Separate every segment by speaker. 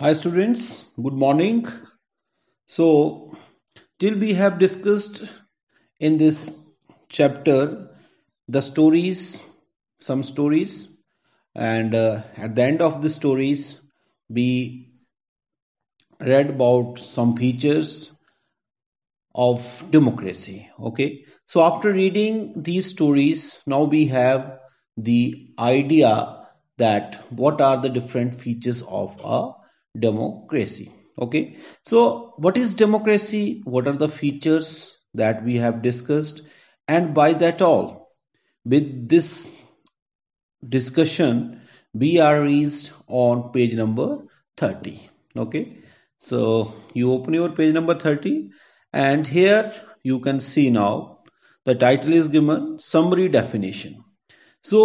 Speaker 1: Hi students, good morning. So, till we have discussed in this chapter the stories, some stories, and uh, at the end of the stories, we read about some features of democracy. Okay, so after reading these stories, now we have the idea that what are the different features of a democracy okay so what is democracy what are the features that we have discussed and by that all with this discussion we are reached on page number 30 okay so you open your page number 30 and here you can see now the title is given summary definition so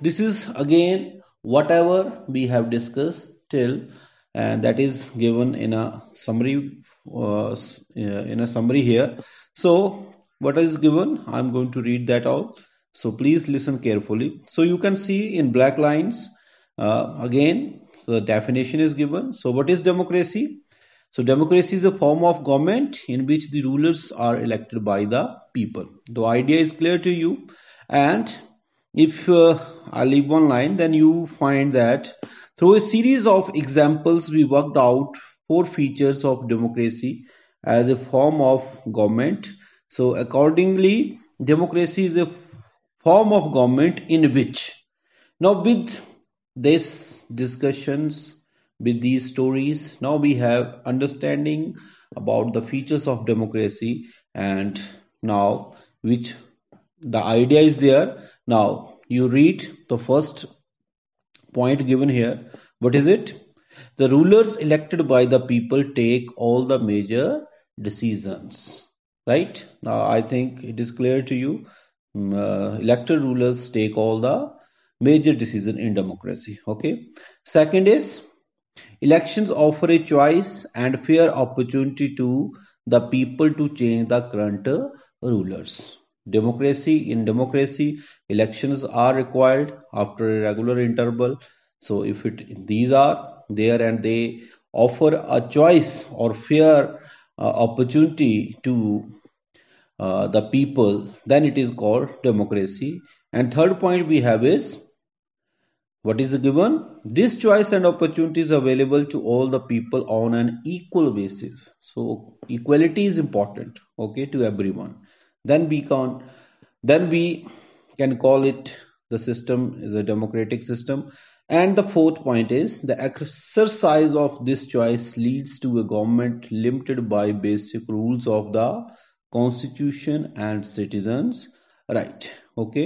Speaker 1: this is again whatever we have discussed till and that is given in a summary uh, uh, in a summary here so what is given i'm going to read that out so please listen carefully so you can see in black lines uh, again the definition is given so what is democracy so democracy is a form of government in which the rulers are elected by the people the idea is clear to you and if uh, i leave one line then you find that through a series of examples, we worked out four features of democracy as a form of government. So, accordingly, democracy is a form of government in which. Now, with these discussions, with these stories, now we have understanding about the features of democracy and now which the idea is there. Now, you read the first point given here. What is it? The rulers elected by the people take all the major decisions. Right? Now, I think it is clear to you. Mm, uh, elected rulers take all the major decision in democracy. Okay. Second is elections offer a choice and fair opportunity to the people to change the current rulers democracy. In democracy, elections are required after a regular interval. So if it these are there and they offer a choice or fair uh, opportunity to uh, the people, then it is called democracy. And third point we have is what is given? This choice and opportunity is available to all the people on an equal basis. So equality is important, okay, to everyone. Then we can, then we can call it the system is a democratic system. And the fourth point is the exercise of this choice leads to a government limited by basic rules of the constitution and citizens right okay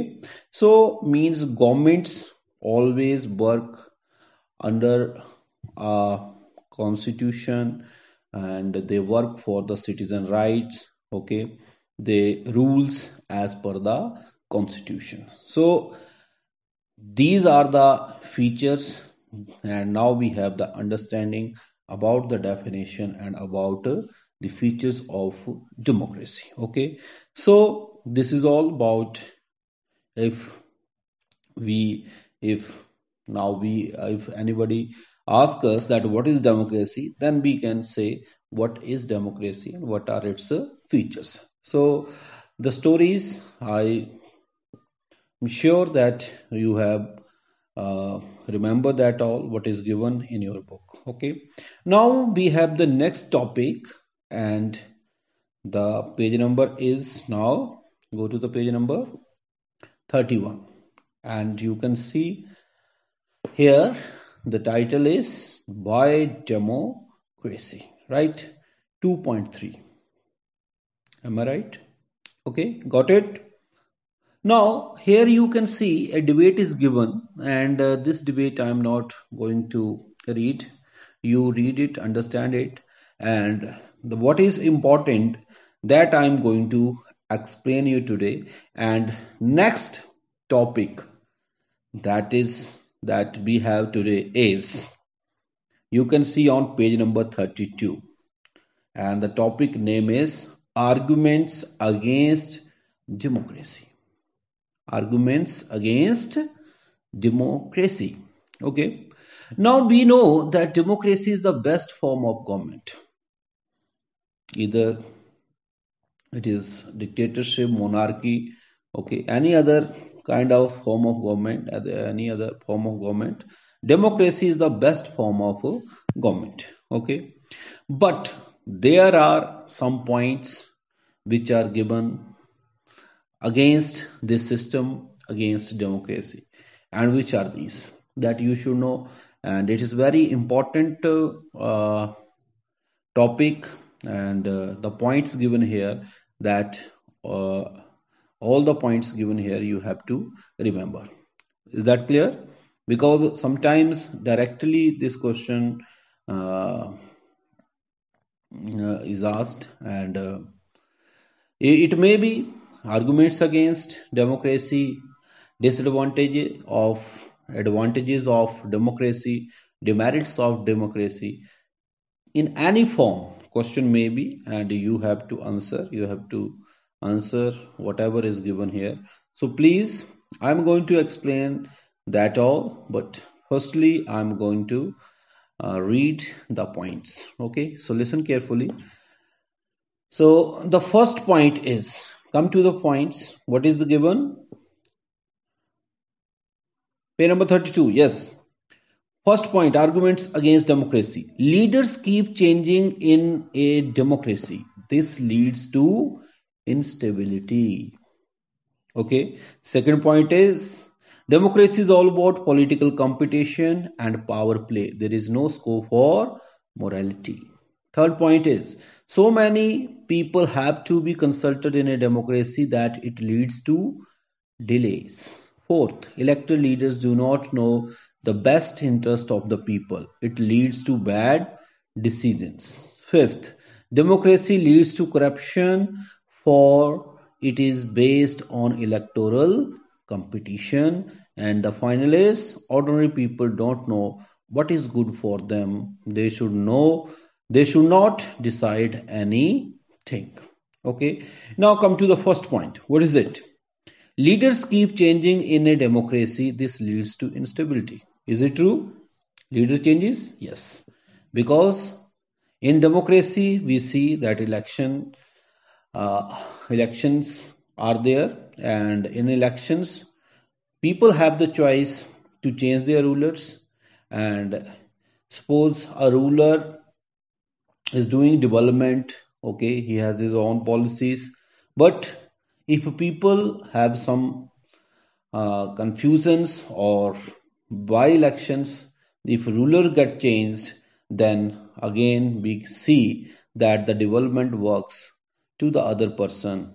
Speaker 1: so means governments always work under a constitution and they work for the citizen rights okay the rules as per the constitution so these are the features and now we have the understanding about the definition and about uh, the features of democracy okay so this is all about if we if now we if anybody asks us that what is democracy then we can say what is democracy and what are its uh, features so the stories, I am sure that you have uh, remember that all what is given in your book. Okay. Now we have the next topic and the page number is now go to the page number 31 and you can see here the title is why democracy right 2.3 am i right okay got it now here you can see a debate is given and uh, this debate i am not going to read you read it understand it and the, what is important that i am going to explain you today and next topic that is that we have today is you can see on page number 32 and the topic name is arguments against democracy arguments against democracy okay now we know that democracy is the best form of government either it is dictatorship monarchy okay any other kind of form of government any other form of government democracy is the best form of government okay but there are some points which are given against this system against democracy and which are these that you should know and it is very important uh, uh, topic and uh, the points given here that uh, all the points given here you have to remember is that clear because sometimes directly this question uh, uh, is asked and uh, it may be arguments against democracy disadvantages of advantages of democracy demerits of democracy in any form question may be and you have to answer you have to answer whatever is given here so please i'm going to explain that all but firstly i'm going to uh, read the points okay so listen carefully so the first point is come to the points what is the given page number 32 yes first point arguments against democracy leaders keep changing in a democracy this leads to instability okay second point is Democracy is all about political competition and power play. There is no scope for morality. Third point is so many people have to be consulted in a democracy that it leads to delays. Fourth, elected leaders do not know the best interest of the people. It leads to bad decisions. Fifth, democracy leads to corruption for it is based on electoral competition and the finalists ordinary people don't know what is good for them they should know they should not decide anything okay now come to the first point what is it leaders keep changing in a democracy this leads to instability is it true leader changes yes because in democracy we see that election uh, elections are there and in elections people have the choice to change their rulers and suppose a ruler is doing development okay he has his own policies but if people have some uh, confusions or by elections if ruler get changed then again we see that the development works to the other person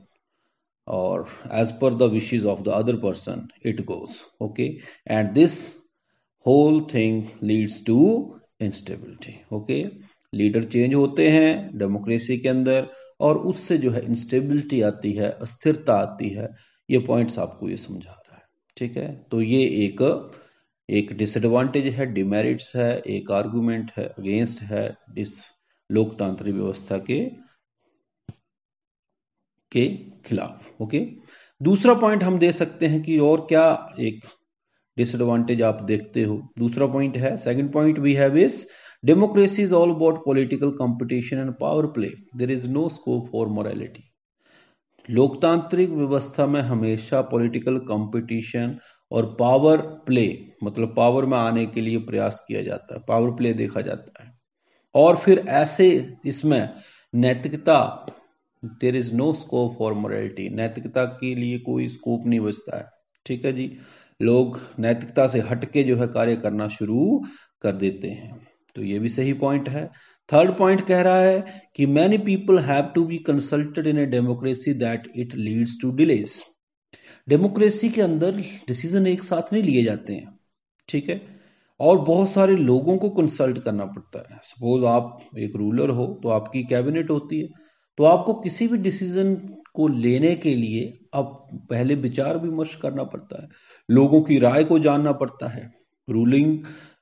Speaker 1: or as per the wishes of the other person it goes okay and this whole thing leads to instability okay leader change होते हैं democracy के अंदर और उससे जो है instability आती है अस्थिरता आती है ये पॉइंट्स आपको ये समझा रहा है ठीक है तो ये एक एक डिसएडवांटेज है डिमेरिट्स है एक आर्गुमेंट है अगेंस्ट है इस लोकतांत्रिक व्यवस्था के के खिलाफ ओके दूसरा पॉइंट हम दे सकते हैं कि और क्या एक डिसएडवांटेज आप देखते हो दूसरा पॉइंट है second point we have is democracy is all about political competition and power play there is no scope for morality लोकतांत्रिक व्यवस्था में हमेशा पॉलिटिकल कंपटीशन और पावर प्ले मतलब पावर में आने के लिए प्रयास किया जाता है पावर प्ले देखा जाता है और फिर ऐसे इसमें नैतिकता there is no scope for morality नैतिकता के लिए कोई स्कोप नहीं बचता है ठीक है जी लोग नैतिकता से हटके जो है कार्य करना शुरू कर देते हैं तो ये भी सही पॉइंट है थर्ड पॉइंट कह रहा है कि many people have to be consulted in a democracy that it leads to delays democracy के अंदर डिसीजन एक साथ नहीं लिए जाते हैं ठीक है और बहुत सारे लोगों को कंसल्ट करना पड़ता है सपोज आप एक रूलर हो तो आपकी कैबिनेट होती है तो आपको किसी भी डिसीजन को लेने के लिए अब पहले विचार विमर्श करना पड़ता है लोगों की राय को जानना पड़ता है रूलिंग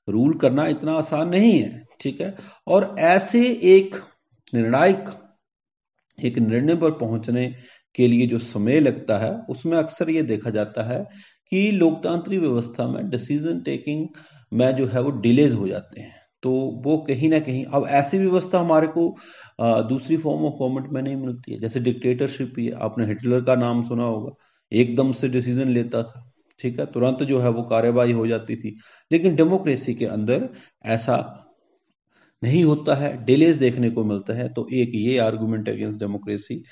Speaker 1: रूल करना इतना आसान नहीं है ठीक है और ऐसे एक निर्णायक एक निर्णय पर पहुंचने के लिए जो समय लगता है उसमें अक्सर ये देखा जाता है कि लोकतांत्रिक व्यवस्था में डिसीजन टेकिंग में जो है वो डिलेज हो जाते हैं तो वो कहीं ना कहीं अब ऐसी व्यवस्था हमारे को दूसरी फॉर्म ऑफ गवर्नमेंट में नहीं मिलती है जैसे डिक्टेटरशिप ही आपने हिटलर का नाम सुना होगा एकदम से डिसीजन लेता था ठीक है तुरंत जो है वो कार्यवाही हो जाती थी लेकिन डेमोक्रेसी के अंदर ऐसा नहीं होता है डिलेज देखने को मिलता है तो एक ये आर्गूमेंट अगेंस्ट डेमोक्रेसी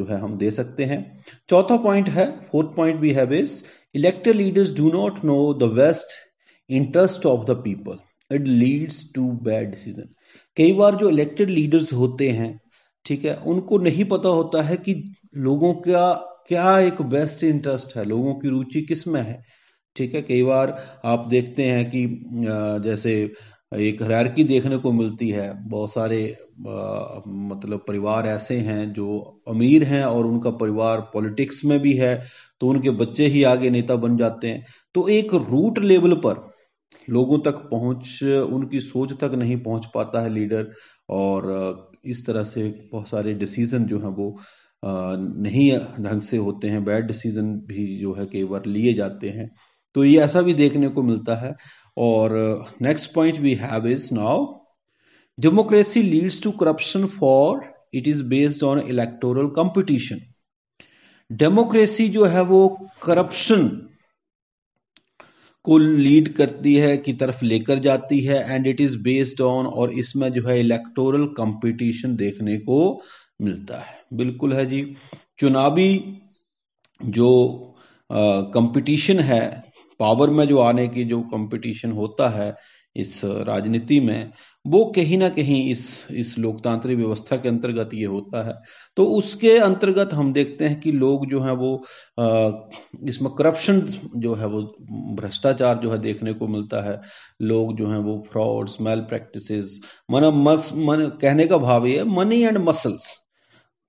Speaker 1: जो है हम दे सकते हैं चौथा पॉइंट है फोर्थ पॉइंट भी है base elected leaders do not know the best interest of the people it leads to bad decision कई बार जो इलेक्टेड लीडर्स होते हैं ठीक है उनको नहीं पता होता है कि लोगों का क्या एक बेस्ट इंटरेस्ट है लोगों की रुचि किस में है ठीक है कई बार आप देखते हैं कि जैसे एक हरारकी देखने को मिलती है बहुत सारे मतलब परिवार ऐसे हैं जो अमीर हैं और उनका परिवार पॉलिटिक्स में भी है तो उनके बच्चे ही आगे नेता बन जाते हैं तो एक रूट लेवल पर लोगों तक पहुंच उनकी सोच तक नहीं पहुंच पाता है लीडर और इस तरह से बहुत सारे डिसीजन जो हैं वो नहीं ढंग से होते हैं बैड डिसीजन भी जो है कई बार लिए जाते हैं तो ये ऐसा भी देखने को मिलता है और next point we have is now democracy leads to corruption for it is based on electoral competition democracy जो है वो करप्शन को लीड करती है की तरफ लेकर जाती है and it is based on और इसमें जो है इलेक्टोरल कंपटीशन देखने को मिलता है बिल्कुल है जी चुनावी जो कंपटीशन है पावर में जो आने की जो कंपटीशन होता है इस राजनीति में वो कहीं ना कहीं इस इस लोकतांत्रिक व्यवस्था के अंतर्गत ये होता है तो उसके अंतर्गत हम देखते हैं कि लोग जो है वो इसमें करप्शन जो है वो भ्रष्टाचार जो है देखने को मिलता है लोग जो है वो फ्रॉड्स मेल प्रैक्टिस मन मस मन कहने का भाव ये मनी एंड मसल्स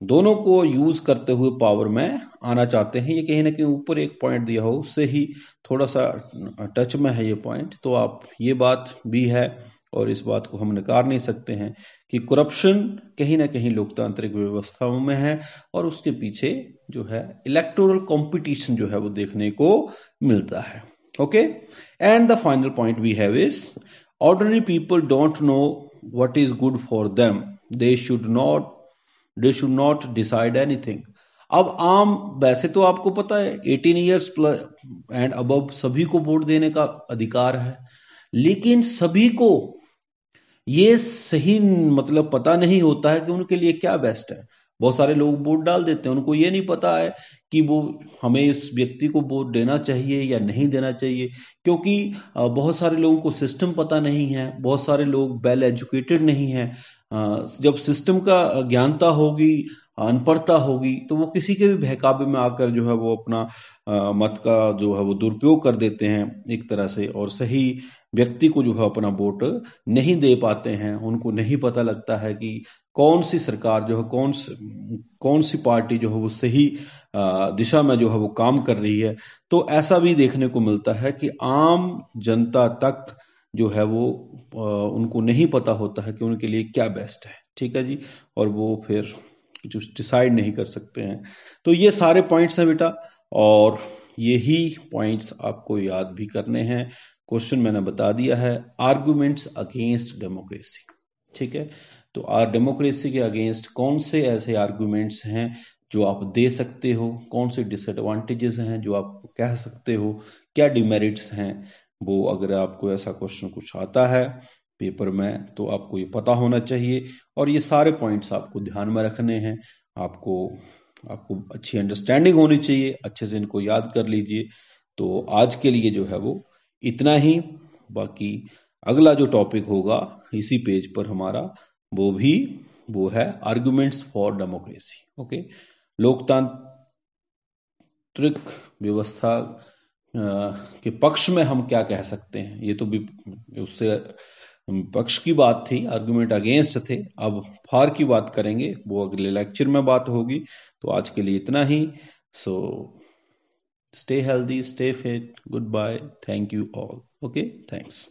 Speaker 1: दोनों को यूज करते हुए पावर में आना चाहते हैं ये कहीं ना कहीं ऊपर एक पॉइंट दिया हो उससे ही थोड़ा सा टच में है ये पॉइंट तो आप ये बात भी है और इस बात को हम नकार नहीं सकते हैं कि करप्शन कहीं ना कहीं लोकतांत्रिक व्यवस्थाओं में है और उसके पीछे जो है इलेक्टोरल कंपटीशन जो है वो देखने को मिलता है okay and the final point we have is ordinary people don't know what is good for them they should not they should not decide anything अब आम वैसे तो आपको पता है एटीन ईयर्स प्लस एंड अब सभी को वोट देने का अधिकार है लेकिन सभी को ये सही मतलब पता नहीं होता है कि उनके लिए क्या बेस्ट है बहुत सारे लोग वोट डाल देते हैं उनको ये नहीं पता है कि वो हमें इस व्यक्ति को वोट देना चाहिए या नहीं देना चाहिए क्योंकि बहुत सारे लोगों को सिस्टम पता नहीं है बहुत सारे लोग वेल एजुकेटेड नहीं है जब सिस्टम का ज्ञानता होगी अनपढ़ता होगी तो वो किसी के भी बहकावे में आकर जो है वो अपना मत का जो है वो दुरुपयोग कर देते हैं एक तरह से और सही व्यक्ति को जो है अपना वोट नहीं दे पाते हैं उनको नहीं पता लगता है कि कौन सी सरकार जो है कौन सी कौन सी पार्टी जो है वो सही दिशा में जो है वो काम कर रही है तो ऐसा भी देखने को मिलता है कि आम जनता तक जो है वो उनको नहीं पता होता है कि उनके लिए क्या बेस्ट है ठीक है जी और वो फिर जो डिसाइड नहीं कर सकते हैं तो ये सारे पॉइंट्स हैं बेटा और यही पॉइंट्स आपको याद भी करने हैं क्वेश्चन मैंने बता दिया है आर्ग्यूमेंट्स अगेंस्ट डेमोक्रेसी ठीक है तो आर डेमोक्रेसी के अगेंस्ट कौन से ऐसे आर्ग्यूमेंट्स हैं जो आप दे सकते हो कौन से डिसएडवांटेजेस हैं जो आप कह सकते हो क्या डिमेरिट्स हैं वो अगर आपको ऐसा क्वेश्चन कुछ आता है पेपर में तो आपको ये पता होना चाहिए और ये सारे पॉइंट्स आपको ध्यान में रखने हैं आपको आपको अच्छी अंडरस्टैंडिंग होनी चाहिए अच्छे से इनको याद कर लीजिए तो आज के लिए जो है वो इतना ही बाकी अगला जो टॉपिक होगा इसी पेज पर हमारा वो भी वो है आर्ग्यूमेंट्स फॉर डेमोक्रेसी ओके लोकतांत्रिक व्यवस्था के पक्ष में हम क्या कह सकते हैं ये तो भी उससे पक्ष की बात थी आर्गुमेंट अगेंस्ट थे अब फार की बात करेंगे वो अगले लेक्चर में बात होगी तो आज के लिए इतना ही सो so, Stay healthy, stay fit. Goodbye. Thank you all. Okay, thanks.